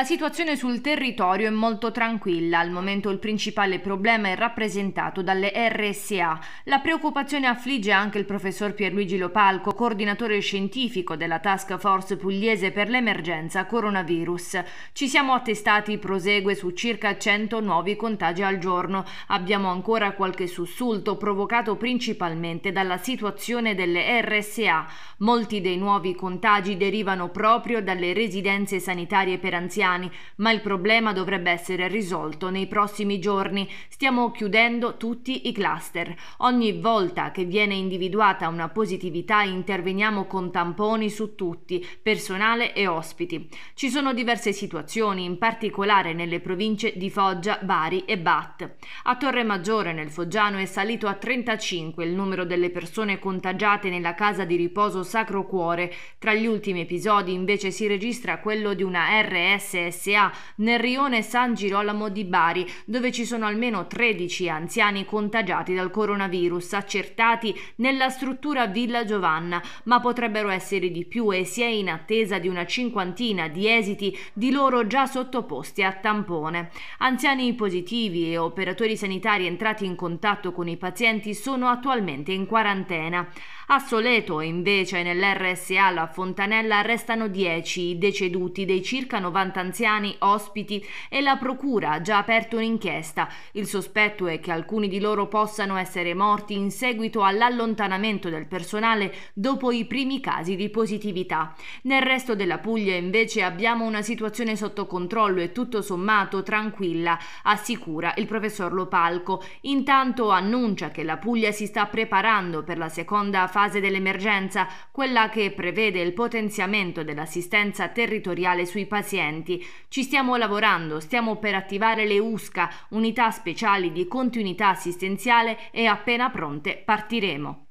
La situazione sul territorio è molto tranquilla, al momento il principale problema è rappresentato dalle RSA. La preoccupazione affligge anche il professor Pierluigi Lopalco, coordinatore scientifico della Task Force pugliese per l'emergenza coronavirus. Ci siamo attestati, prosegue, su circa 100 nuovi contagi al giorno. Abbiamo ancora qualche sussulto provocato principalmente dalla situazione delle RSA. Molti dei nuovi contagi derivano proprio dalle residenze sanitarie per anziani italiani, ma il problema dovrebbe essere risolto nei prossimi giorni. Stiamo chiudendo tutti i cluster. Ogni volta che viene individuata una positività interveniamo con tamponi su tutti, personale e ospiti. Ci sono diverse situazioni, in particolare nelle province di Foggia, Bari e Bat. A Torre Maggiore nel Foggiano è salito a 35 il numero delle persone contagiate nella casa di riposo Sacro Cuore. Tra gli ultimi episodi invece si registra quello di una RS SSA nel rione San Girolamo di Bari, dove ci sono almeno 13 anziani contagiati dal coronavirus accertati nella struttura Villa Giovanna, ma potrebbero essere di più e si è in attesa di una cinquantina di esiti di loro già sottoposti a tampone. Anziani positivi e operatori sanitari entrati in contatto con i pazienti sono attualmente in quarantena. A Soleto, invece, nell'RSA La Fontanella restano 10 i deceduti dei circa 90 anziani, ospiti e la procura ha già aperto un'inchiesta. Il sospetto è che alcuni di loro possano essere morti in seguito all'allontanamento del personale dopo i primi casi di positività. Nel resto della Puglia invece abbiamo una situazione sotto controllo e tutto sommato tranquilla, assicura il professor Lopalco. Intanto annuncia che la Puglia si sta preparando per la seconda fase dell'emergenza, quella che prevede il potenziamento dell'assistenza territoriale sui pazienti documenti. Ci stiamo lavorando, stiamo per attivare le USCA, unità speciali di continuità assistenziale e appena pronte partiremo.